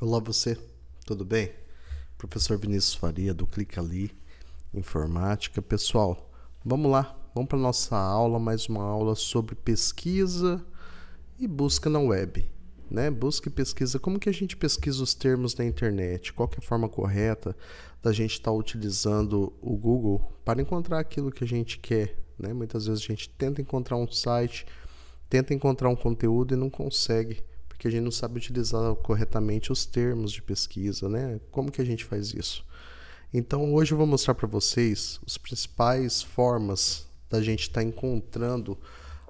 Olá você, tudo bem? Professor Vinícius Faria do Clica Ali Informática. Pessoal, vamos lá, vamos para nossa aula, mais uma aula sobre pesquisa e busca na web. Né? Busca e pesquisa, como que a gente pesquisa os termos na internet? Qual é a forma correta da gente estar tá utilizando o Google para encontrar aquilo que a gente quer? Né? Muitas vezes a gente tenta encontrar um site, tenta encontrar um conteúdo e não consegue porque a gente não sabe utilizar corretamente os termos de pesquisa, né? Como que a gente faz isso? Então, hoje eu vou mostrar para vocês as principais formas da gente estar tá encontrando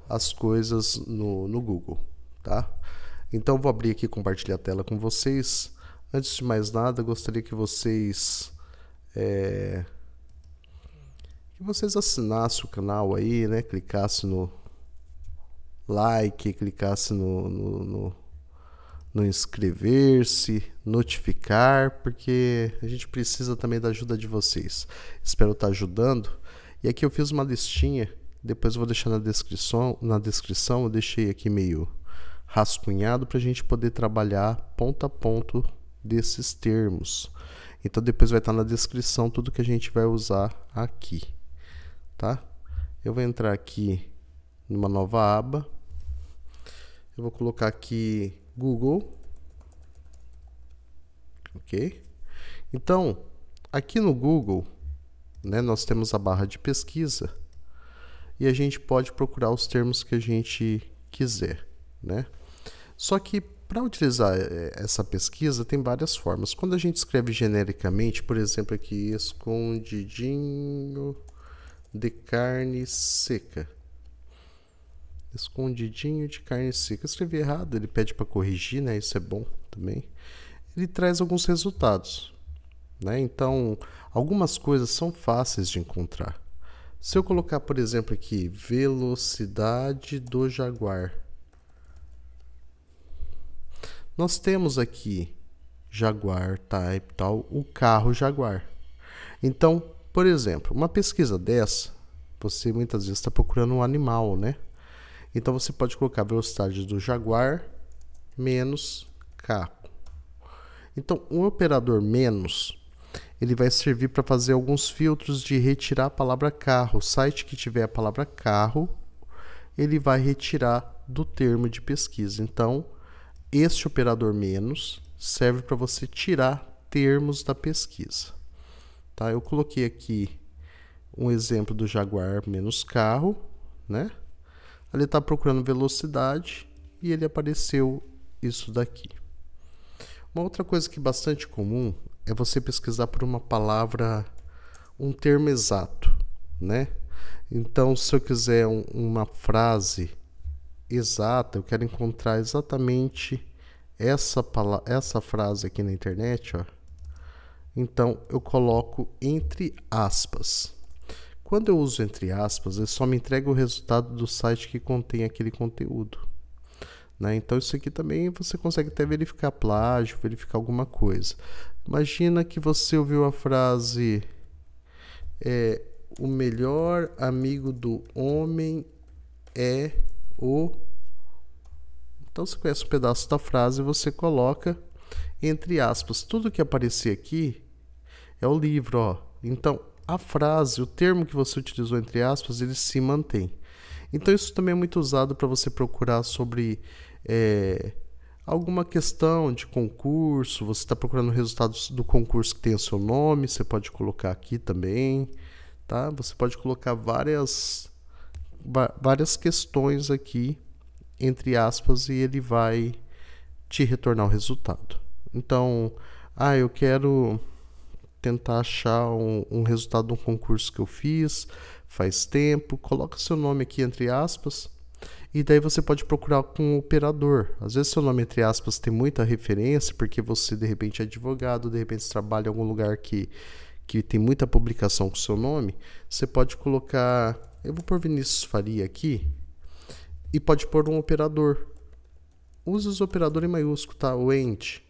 as coisas no, no Google, tá? Então, vou abrir aqui e compartilhar a tela com vocês. Antes de mais nada, gostaria que vocês... É, que vocês assinassem o canal aí, né? Clicassem no like, clicassem no, no, no no inscrever-se, notificar, porque a gente precisa também da ajuda de vocês. Espero estar ajudando. E aqui eu fiz uma listinha, depois eu vou deixar na descrição, na descrição eu deixei aqui meio rascunhado para a gente poder trabalhar ponto a ponto desses termos. Então depois vai estar na descrição tudo que a gente vai usar aqui, tá? Eu vou entrar aqui numa nova aba. Eu vou colocar aqui Google. Ok? Então, aqui no Google, né, nós temos a barra de pesquisa e a gente pode procurar os termos que a gente quiser, né? Só que para utilizar é, essa pesquisa tem várias formas. Quando a gente escreve genericamente, por exemplo, aqui escondidinho de carne seca, escondidinho de carne seca. Eu escrevi errado, ele pede para corrigir, né? Isso é bom também. Ele traz alguns resultados, né? Então, algumas coisas são fáceis de encontrar. Se eu colocar, por exemplo, aqui velocidade do jaguar, nós temos aqui jaguar type tal, o carro jaguar. Então, por exemplo, uma pesquisa dessa, você muitas vezes está procurando um animal, né? Então você pode colocar a velocidade do Jaguar menos carro. Então o operador menos ele vai servir para fazer alguns filtros de retirar a palavra carro. O site que tiver a palavra carro, ele vai retirar do termo de pesquisa. Então, este operador menos serve para você tirar termos da pesquisa. Tá? Eu coloquei aqui um exemplo do Jaguar menos carro, né? ele está procurando velocidade e ele apareceu isso daqui. Uma outra coisa que é bastante comum é você pesquisar por uma palavra, um termo exato, né? Então, se eu quiser um, uma frase exata, eu quero encontrar exatamente essa, essa frase aqui na internet, ó. Então, eu coloco entre aspas. Quando eu uso entre aspas, ele só me entrega o resultado do site que contém aquele conteúdo. Né? Então, isso aqui também você consegue até verificar plágio, verificar alguma coisa. Imagina que você ouviu a frase: é, O melhor amigo do homem é o. Então, você conhece um pedaço da frase e você coloca entre aspas. Tudo que aparecer aqui é o livro. Ó. Então, a frase, o termo que você utilizou entre aspas, ele se mantém. Então isso também é muito usado para você procurar sobre é, alguma questão de concurso. Você está procurando resultados do concurso que tem o seu nome, você pode colocar aqui também, tá? Você pode colocar várias várias questões aqui entre aspas e ele vai te retornar o resultado. Então, ah, eu quero tentar achar um, um resultado de um concurso que eu fiz faz tempo, coloca seu nome aqui entre aspas e daí você pode procurar com o operador. Às vezes seu nome, entre aspas, tem muita referência, porque você de repente é advogado, de repente trabalha em algum lugar que, que tem muita publicação com seu nome. Você pode colocar. Eu vou por Vinícius Faria aqui. E pode pôr um operador. Use os operadores em maiúsculo, tá? O ente.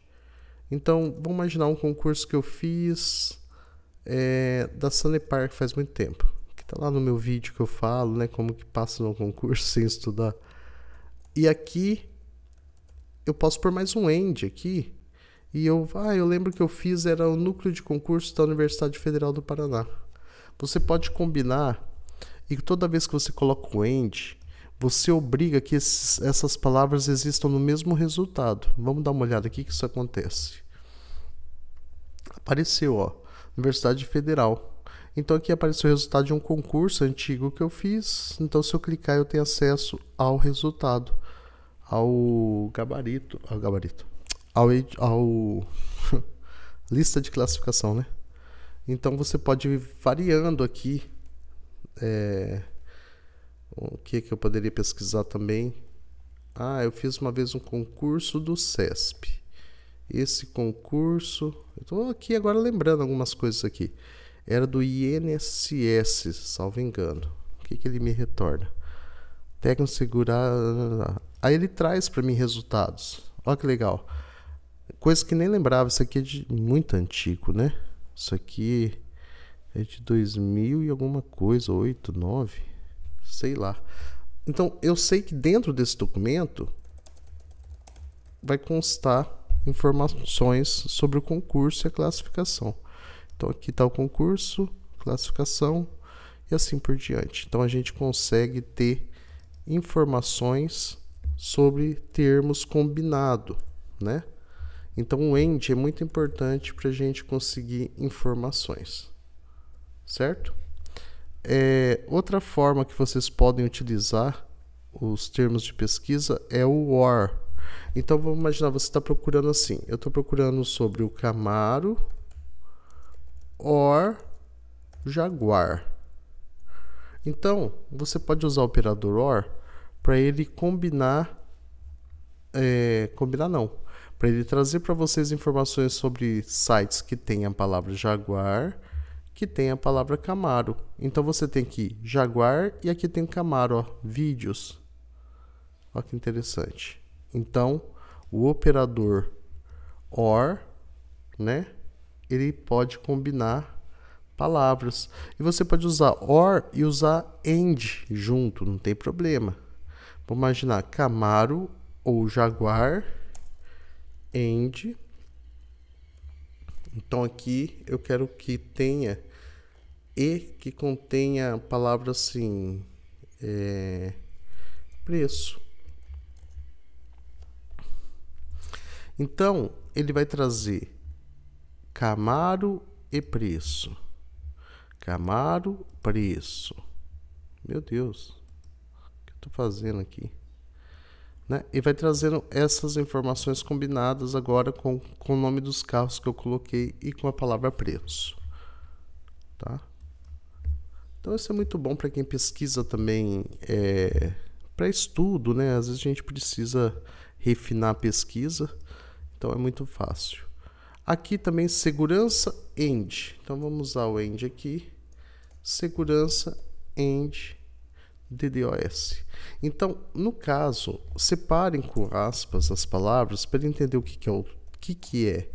Então, vamos imaginar um concurso que eu fiz é, da Sanepar, que faz muito tempo. Que está lá no meu vídeo que eu falo, né? Como que passa no concurso sem estudar. E aqui, eu posso pôr mais um end aqui. E eu, ah, eu lembro que eu fiz, era o núcleo de concurso da Universidade Federal do Paraná. Você pode combinar e toda vez que você coloca o end, você obriga que esses, essas palavras existam no mesmo resultado. Vamos dar uma olhada aqui que isso acontece. Apareceu, ó, Universidade Federal. Então aqui apareceu o resultado de um concurso antigo que eu fiz. Então se eu clicar eu tenho acesso ao resultado, ao gabarito, ao gabarito, ao, ao lista de classificação, né? Então você pode ir variando aqui. É, o que, que eu poderia pesquisar também? Ah, eu fiz uma vez um concurso do CESP. Esse concurso, estou aqui agora lembrando algumas coisas aqui. Era do INSS, salvo engano. O que, que ele me retorna? Técnico segurar. Aí ele traz para mim resultados. Olha que legal. Coisa que nem lembrava. Isso aqui é de muito antigo, né? Isso aqui é de 2000 e alguma coisa, 8, 9 sei lá. Então, eu sei que dentro desse documento vai constar informações sobre o concurso e a classificação. Então, aqui está o concurso, classificação e assim por diante. Então, a gente consegue ter informações sobre termos combinado, né? Então, o end é muito importante para a gente conseguir informações, certo? É, outra forma que vocês podem utilizar os termos de pesquisa é o OR. Então vamos imaginar, você está procurando assim. Eu estou procurando sobre o Camaro OR Jaguar. Então você pode usar o operador OR para ele combinar. É, combinar não. Para ele trazer para vocês informações sobre sites que tenham a palavra Jaguar que tem a palavra Camaro. Então você tem aqui Jaguar e aqui tem Camaro, ó, vídeos. Olha que interessante. Então, o operador OR, né? Ele pode combinar palavras. E você pode usar OR e usar AND junto, não tem problema. Vou imaginar Camaro ou Jaguar AND então aqui eu quero que tenha e que contenha a palavra assim é, preço. Então ele vai trazer Camaro e preço. Camaro, preço. Meu Deus, o que eu estou fazendo aqui? Né? E vai trazendo essas informações combinadas agora com, com o nome dos carros que eu coloquei e com a palavra preço. Tá? Então isso é muito bom para quem pesquisa também é, para estudo, né? Às vezes a gente precisa refinar a pesquisa, então é muito fácil. Aqui também segurança end. Então vamos usar o end aqui. Segurança end DDoS. Então, no caso, separem com aspas as palavras para entender o que, que é o que, que é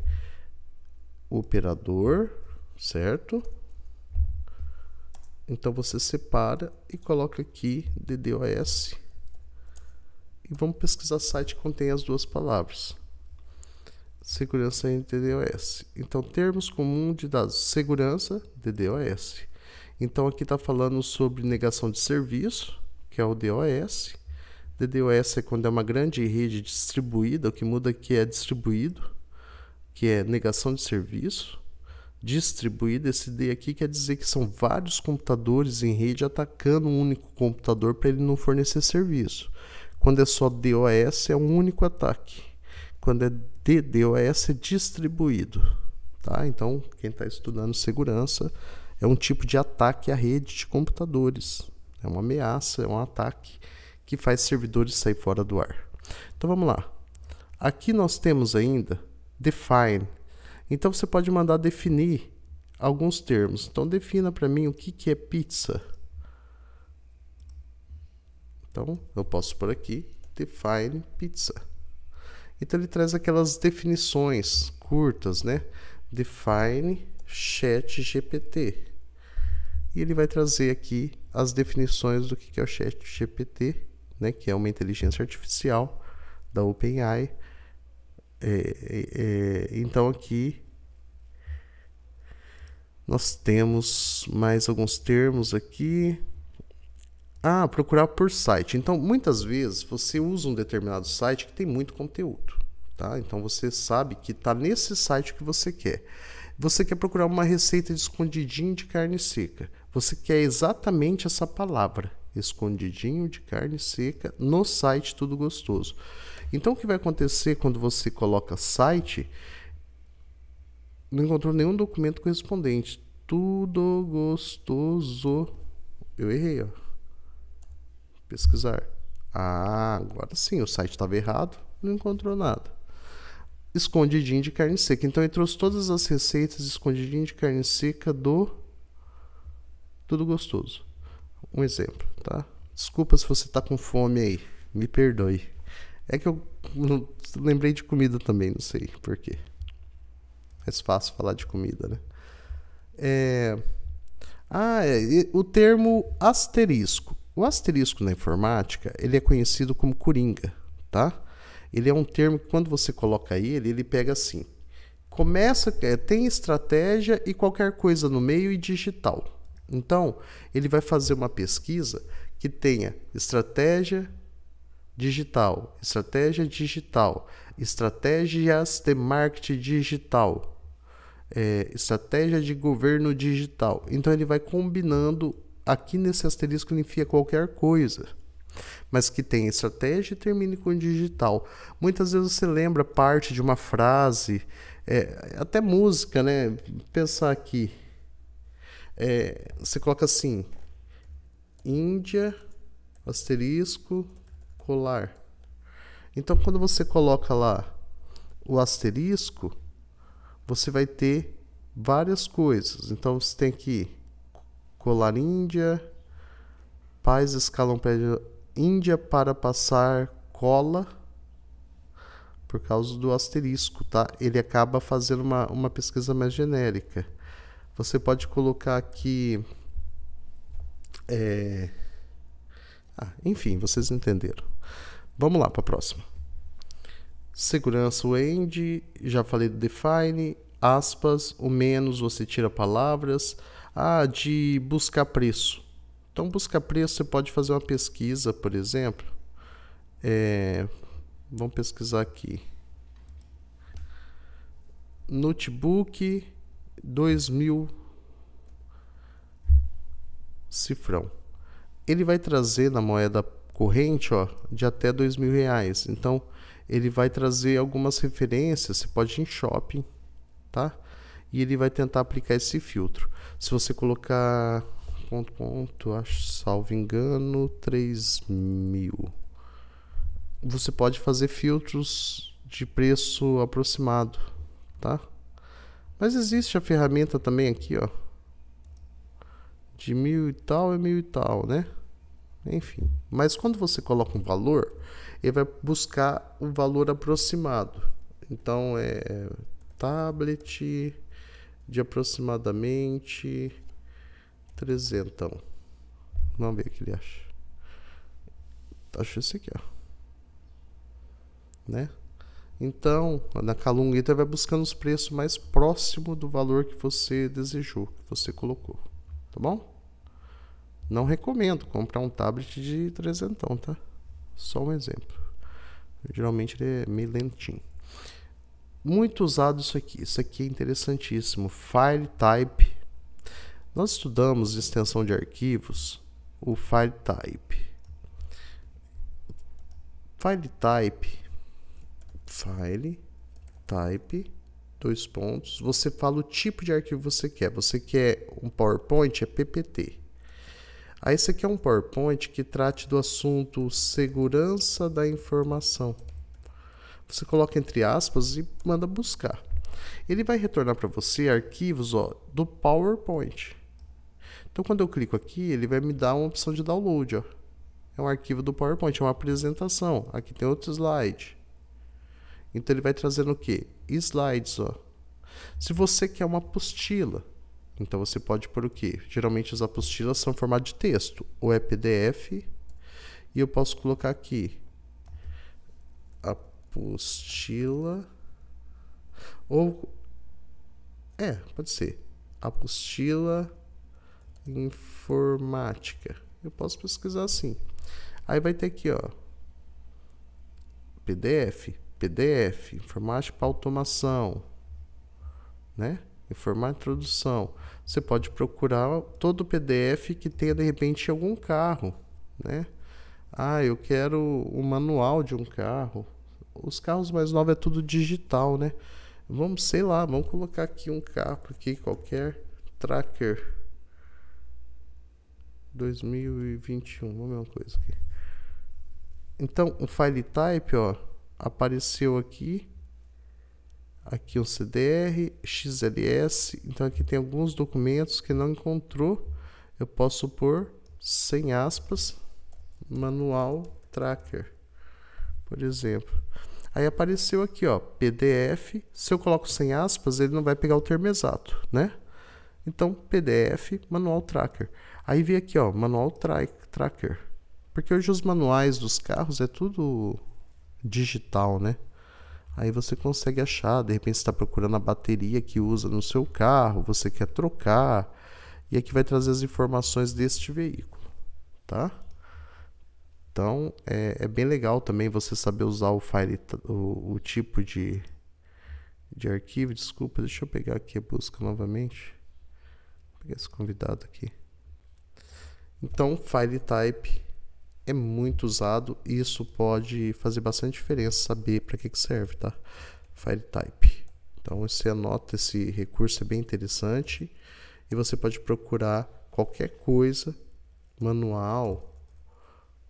operador, certo? Então você separa e coloca aqui DDoS e vamos pesquisar site que contém as duas palavras. Segurança em DDoS. Então termos comuns de dados segurança DDoS. Então aqui está falando sobre negação de serviço, que é o DOS. DDoS é quando é uma grande rede distribuída, o que muda aqui é distribuído, que é negação de serviço. Distribuído, esse D aqui quer dizer que são vários computadores em rede atacando um único computador para ele não fornecer serviço. Quando é só DOS, é um único ataque. Quando é DDoS, é distribuído. Tá? Então, quem está estudando segurança é um tipo de ataque à rede de computadores. É uma ameaça, é um ataque que faz servidores sair fora do ar. Então vamos lá. Aqui nós temos ainda define. Então você pode mandar definir alguns termos. Então defina para mim o que, que é pizza. Então eu posso por aqui define pizza. Então ele traz aquelas definições curtas, né? Define chat GPT e ele vai trazer aqui as definições do que é o ChatGPT, né, que é uma inteligência artificial da OpenAI. É, é, é, então aqui nós temos mais alguns termos aqui. Ah, procurar por site. Então muitas vezes você usa um determinado site que tem muito conteúdo, tá? Então você sabe que está nesse site que você quer. Você quer procurar uma receita de escondidinho de carne seca. Você quer exatamente essa palavra, escondidinho de carne seca, no site Tudo Gostoso. Então, o que vai acontecer quando você coloca site? Não encontrou nenhum documento correspondente. Tudo gostoso. Eu errei, ó. Pesquisar. Ah, agora sim, o site estava errado, não encontrou nada. Escondidinho de carne seca. Então, ele trouxe todas as receitas escondidinho de carne seca do tudo gostoso. Um exemplo, tá? Desculpa se você tá com fome aí. Me perdoe. É que eu lembrei de comida também, não sei porquê. Mais é fácil falar de comida, né? É... Ah, é, o termo asterisco. O asterisco na informática, ele é conhecido como coringa, tá? Ele é um termo que quando você coloca ele, ele pega assim. Começa, é, tem estratégia e qualquer coisa no meio e digital. Então, ele vai fazer uma pesquisa que tenha estratégia digital, estratégia digital, estratégias de marketing digital, é, estratégia de governo digital. Então, ele vai combinando aqui nesse asterisco, ele enfia qualquer coisa mas que tem estratégia e termine com digital. Muitas vezes você lembra parte de uma frase, é, até música, né? Pensar aqui. É, você coloca assim: Índia, asterisco, colar. Então, quando você coloca lá o asterisco, você vai ter várias coisas. Então, você tem aqui colar Índia, pais escalam pé Índia para passar cola por causa do asterisco, tá? Ele acaba fazendo uma, uma pesquisa mais genérica. Você pode colocar aqui. É... Ah, enfim, vocês entenderam. Vamos lá para a próxima. Segurança, o end, já falei do define, aspas, o menos você tira palavras. Ah, de buscar preço. Então, buscar preço, você pode fazer uma pesquisa, por exemplo. É... Vamos pesquisar aqui. Notebook 2000 cifrão. Ele vai trazer na moeda corrente ó, de até dois mil reais. Então ele vai trazer algumas referências. Você pode ir em shopping, tá? E ele vai tentar aplicar esse filtro. Se você colocar ponto ponto, acho salvo engano, 3 mil. Você pode fazer filtros de preço aproximado, tá? Mas existe a ferramenta também aqui, ó. De mil e tal é mil e tal, né? Enfim. Mas quando você coloca um valor, ele vai buscar o um valor aproximado. Então é tablet de aproximadamente 300. Vamos ver o que ele acha. Acho esse aqui, ó. Né? Então, na Calunguita vai buscando os preços mais próximo do valor que você desejou, que você colocou, tá bom? Não recomendo comprar um tablet de trezentão, tá? Só um exemplo. Geralmente ele é meio lentinho. Muito usado isso aqui. Isso aqui é interessantíssimo. File type. Nós estudamos extensão de arquivos, o file type. File type file, type, dois pontos. Você fala o tipo de arquivo que você quer. Você quer um PowerPoint? É PPT. Aí você quer um PowerPoint que trate do assunto segurança da informação. Você coloca entre aspas e manda buscar. Ele vai retornar para você arquivos ó, do PowerPoint. Então quando eu clico aqui, ele vai me dar uma opção de download. Ó. É um arquivo do PowerPoint, é uma apresentação. Aqui tem outro slide. Então ele vai trazendo o que? Slides, ó. Se você quer uma apostila, então você pode pôr o que? Geralmente as apostilas são formato de texto, ou é PDF, e eu posso colocar aqui apostila ou é, pode ser apostila informática. Eu posso pesquisar assim. Aí vai ter aqui, ó, PDF. PDF, informática para automação, né? Informática introdução. Você pode procurar todo o PDF que tenha de repente algum carro, né? Ah, eu quero o um manual de um carro. Os carros mais novos é tudo digital, né? Vamos, sei lá, vamos colocar aqui um carro aqui qualquer tracker 2021, ver mesma coisa aqui. Então, o file type, ó, apareceu aqui aqui o CDR, XLS, então aqui tem alguns documentos que não encontrou, eu posso pôr sem aspas, manual tracker, por exemplo. Aí apareceu aqui, ó, PDF, se eu coloco sem aspas, ele não vai pegar o termo exato, né? Então, PDF, manual tracker. Aí vem aqui, ó, manual tra tracker, porque hoje os manuais dos carros é tudo digital, né? Aí você consegue achar, de repente está procurando a bateria que usa no seu carro, você quer trocar, e aqui é vai trazer as informações deste veículo, tá? Então é, é bem legal também você saber usar o file, o, o tipo de, de arquivo. Desculpa, deixa eu pegar aqui a busca novamente. Vou pegar esse convidado aqui. Então, file type é muito usado e isso pode fazer bastante diferença saber para que, que serve, tá? File type. Então você anota esse recurso, é bem interessante e você pode procurar qualquer coisa, manual,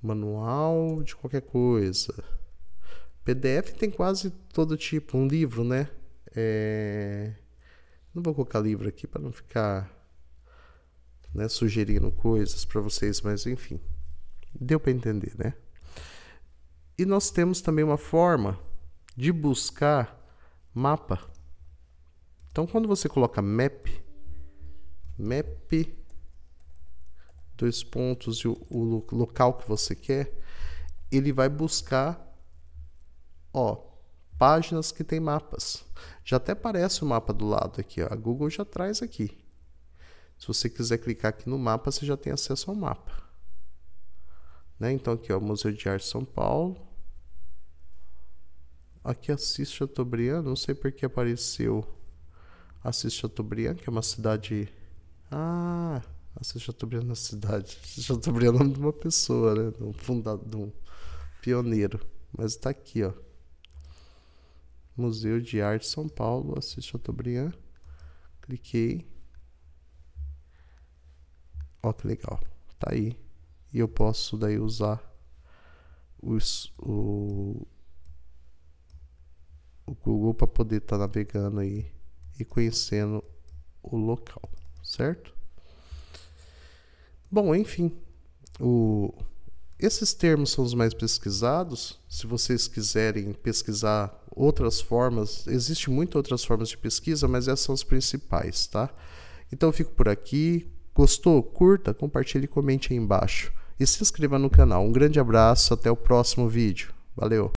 manual de qualquer coisa. PDF tem quase todo tipo, um livro, né? É... Não vou colocar livro aqui para não ficar né, sugerindo coisas para vocês, mas enfim. Deu para entender, né? E nós temos também uma forma de buscar mapa. Então, quando você coloca map, map, dois pontos e o, local que você quer, ele vai buscar, ó, páginas que tem mapas. Já até aparece o mapa do lado aqui, ó. a Google já traz aqui. Se você quiser clicar aqui no mapa, você já tem acesso ao mapa. Né? Então aqui o Museu de Arte São Paulo. Aqui Assis Chateaubriand, não sei porque apareceu Assis Chateaubriand, que é uma cidade... Ah, Assis Chateaubriand na é cidade. Assis Chateaubriand é o nome de uma pessoa, né? De um fundado, de um pioneiro. Mas está aqui, ó. Museu de Arte São Paulo, Assis Chateaubriand. Cliquei. Ó, que legal. Tá aí e eu posso daí usar os, o, o Google para poder estar tá navegando aí e conhecendo o local, certo? Bom, enfim, o, esses termos são os mais pesquisados. Se vocês quiserem pesquisar outras formas, existe muitas outras formas de pesquisa, mas essas são as principais, tá? Então eu fico por aqui. Gostou? Curta, compartilhe e comente aí embaixo. E se inscreva no canal. Um grande abraço, até o próximo vídeo. Valeu!